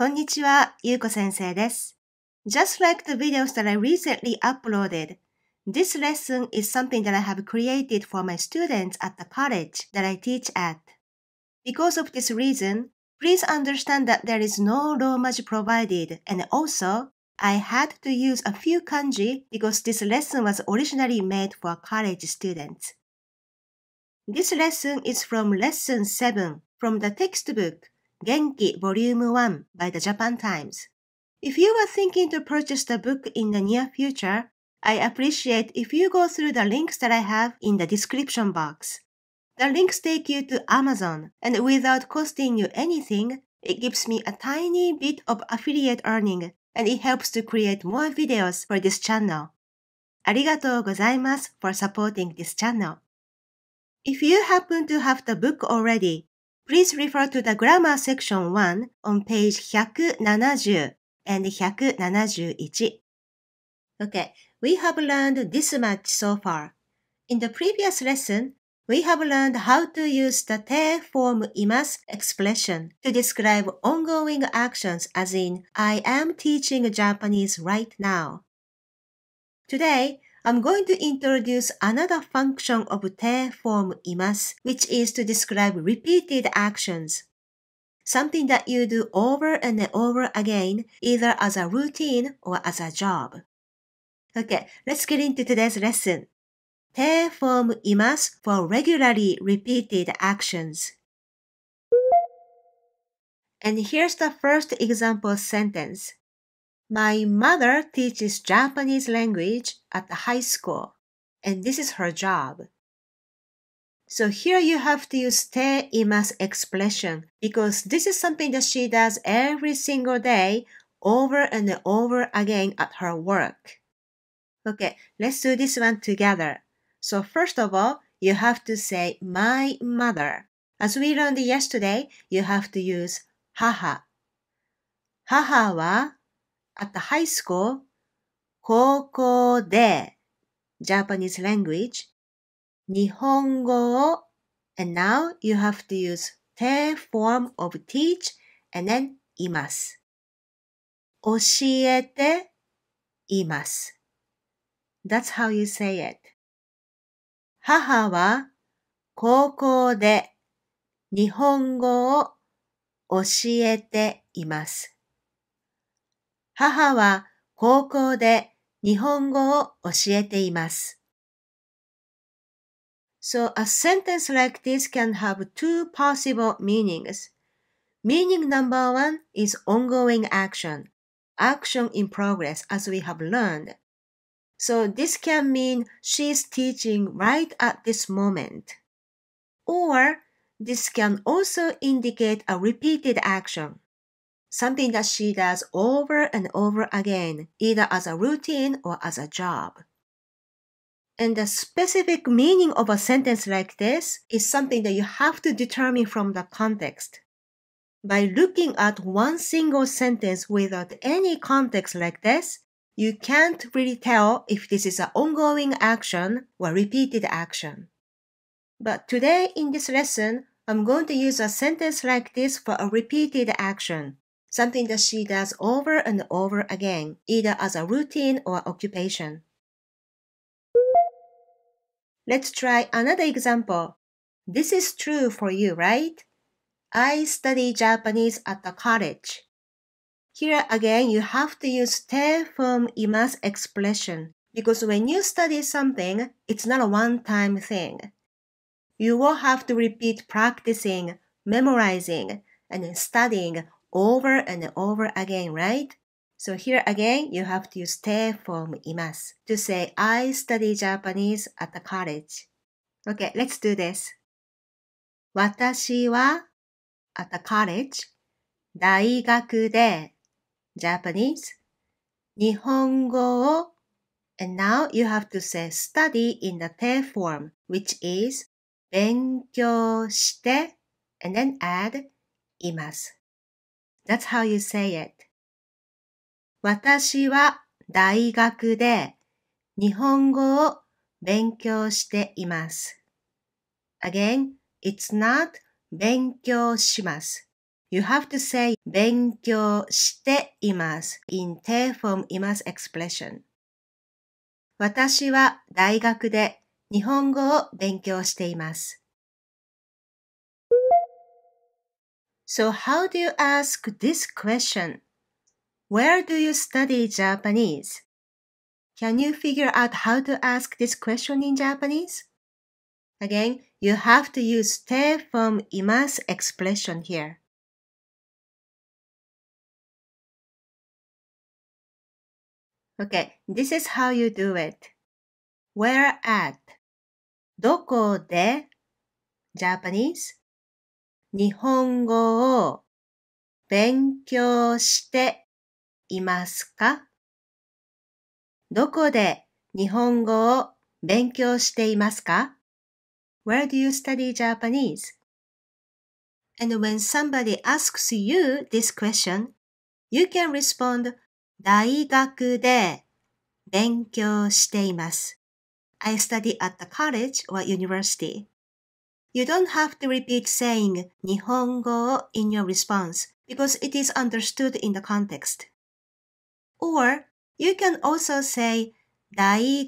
こんにちは、ゆうこ先生です。Just like the videos that I recently uploaded, this lesson is something that I have created for my students at the college that I teach at. Because of this reason, please understand that there is no Romaji provided and also I had to use a few kanji because this lesson was originally made for college students. This lesson is from Lesson 7 from the textbook Genki Volume 1 by the Japan Times. If you are thinking to purchase the book in the near future, I appreciate if you go through the links that I have in the description box. The links take you to Amazon, and without costing you anything, it gives me a tiny bit of affiliate earning, and it helps to create more videos for this channel. gozaimasu for supporting this channel. If you happen to have the book already, Please refer to the grammar section 1 on page 170 and 171. Okay, we have learned this much so far. In the previous lesson, we have learned how to use the te form imas expression to describe ongoing actions as in I am teaching Japanese right now. Today, I'm going to introduce another function of te form imas, which is to describe repeated actions. Something that you do over and over again, either as a routine or as a job. Okay, let's get into today's lesson. Te form imas for regularly repeated actions. And here's the first example sentence. My mother teaches Japanese language at the high school, and this is her job. So here you have to use te imas expression because this is something that she does every single day over and over again at her work. Okay, let's do this one together. So first of all, you have to say my mother. As we learned yesterday, you have to use haha. Haha wa at the high school 高校で Japanese language 日本語を and now you have to use 定 form of teach and then います。教えています。That's how you say it. 母は高校で日本語を教えています。母は高校で日本語を教えています。So a sentence like this can have two possible meanings. Meaning number one is ongoing action, action in progress as we have learned. So this can mean she's teaching right at this moment. Or this can also indicate a repeated action something that she does over and over again, either as a routine or as a job. And the specific meaning of a sentence like this is something that you have to determine from the context. By looking at one single sentence without any context like this, you can't really tell if this is an ongoing action or repeated action. But today in this lesson, I'm going to use a sentence like this for a repeated action something that she does over and over again, either as a routine or occupation. Let's try another example. This is true for you, right? I study Japanese at the college. Here again, you have to use te from imas expression because when you study something, it's not a one-time thing. You will have to repeat practicing, memorizing, and studying over and over again, right? So here again, you have to use て form います to say I study Japanese at the college. Okay, let's do this. 私は at the college 大学で Japanese 日本語を and now you have to say study in the て form which is 勉強して and then add います That's how you say it. 私は大学で日本語を勉強しています。Again, it's not 勉強します。You have to say 勉強しています in te form います expression. 私は大学で日本語を勉強しています。So how do you ask this question? Where do you study Japanese? Can you figure out how to ask this question in Japanese? Again, you have to use te from imas expression here. Okay, this is how you do it. Where at? どこで Japanese 日本語を勉強していますかどこで日本語を勉強していますか ?Where do you study Japanese? And when somebody asks you this question, you can respond 大学で勉強しています。I study at the college or university. You don't have to repeat saying Nihongo in your response because it is understood in the context. Or you can also say de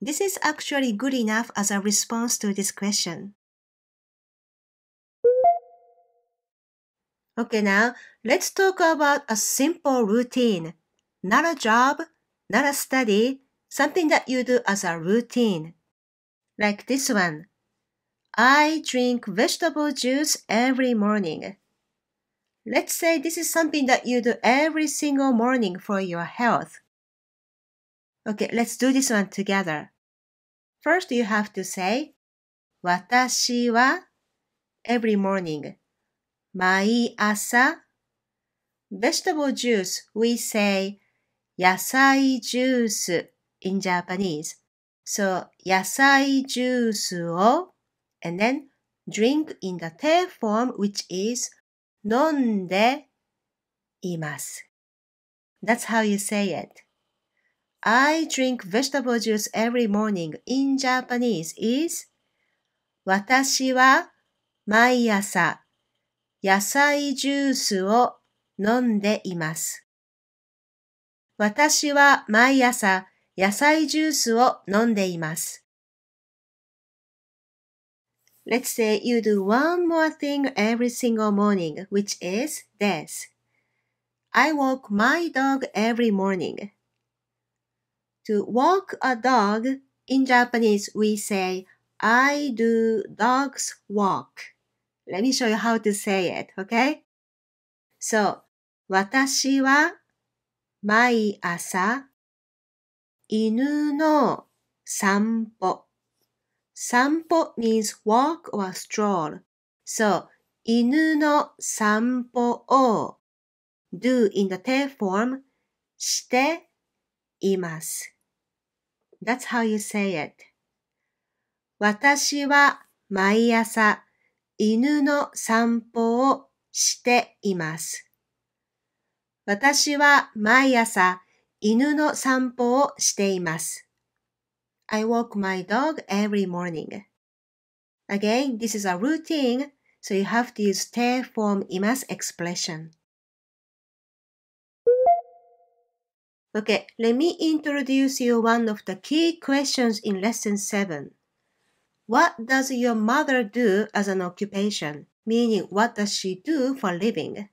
This is actually good enough as a response to this question. Okay, now let's talk about a simple routine. Not a job, not a study, something that you do as a routine like this one. I drink vegetable juice every morning. Let's say this is something that you do every single morning for your health. Okay, let's do this one together. First, you have to say 私は every morning. 毎朝 vegetable juice we say 野菜ジュース in Japanese. So, 野菜ジュースを and then drink in the te form which is 飲んでいます。That's how you say it. I drink vegetable juice every morning in Japanese is 私は毎朝野菜ジュースを飲んでいます。私は毎朝野菜ジュースを飲んでいます。Let's say you do one more thing every single morning, which is this. I walk my dog every morning. To walk a dog, in Japanese we say, I do dog's walk. Let me show you how to say it, okay? So, 私は毎朝犬の散歩。散歩 means walk or stroll. So, 犬の散歩を do in the te form しています。That's how you say it. 私は毎朝犬の散歩をしています。私は毎朝犬の散歩をしています。I walk my dog every morning. Again, this is a routine, so you have to use te form imas expression. Okay, let me introduce you one of the key questions in lesson 7. What does your mother do as an occupation? Meaning, what does she do for living?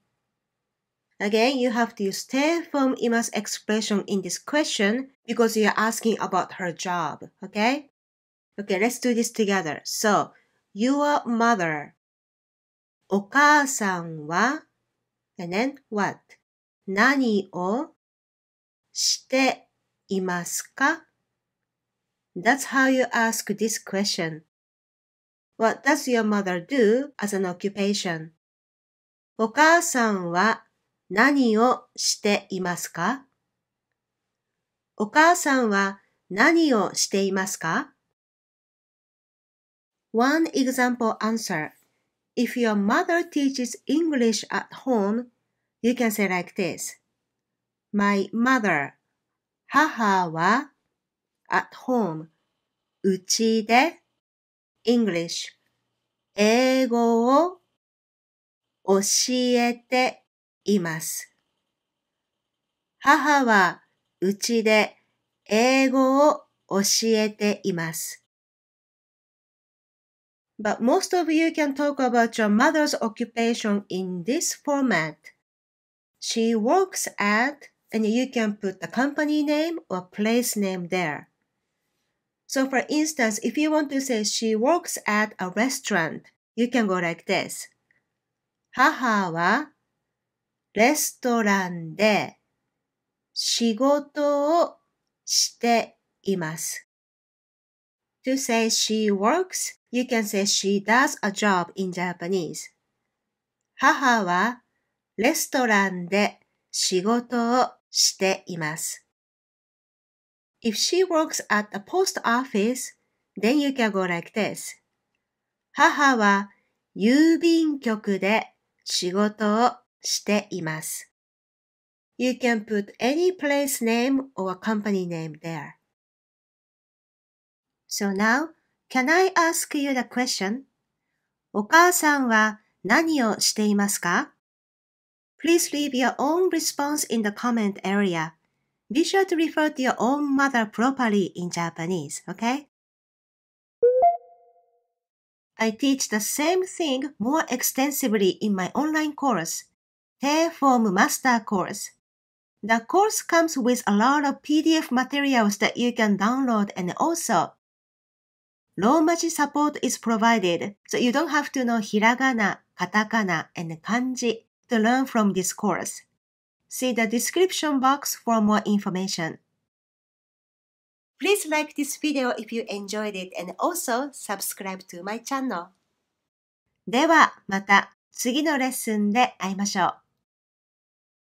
Again, you have to use te from Ima's expression in this question because you're asking about her job, okay? Okay, let's do this together. So, your mother, お母さんは and then what? 何をしていますか That's how you ask this question. What does your mother do as an occupation? お母さんは何をしていますかお母さんは何をしていますか ?One example answer. If your mother teaches English at home, you can say like this. My mother, 母は at home, うちで English, 英語を教えています。母はうちで英語を教えています。But most of you can talk about your mother's occupation in this format. She works at, and you can put the company name or place name there. So for instance, if you want to say she works at a restaurant, you can go like this. 母はレストランで仕事をしています。To say she works, you can say she does a job in Japanese. 母はレストランで仕事をしています。If she works at a post office, then you can go like this. 母は郵便局で仕事をしています。You can put any place name or company name there. So now, can I ask you the question? お母さんは何をしていますか Please leave your own response in the comment area. Be sure to refer to your own mother properly in Japanese, okay? I teach the same thing more extensively in my online course. Te Form Master course. The course comes with a lot of PDF materials that you can download and also Romaji support is provided, so you don't have to know hiragana, katakana, and kanji to learn from this course. See the description box for more information. Please like this video if you enjoyed it and also subscribe to my channel. ではまた次のレッスンで会いましょう。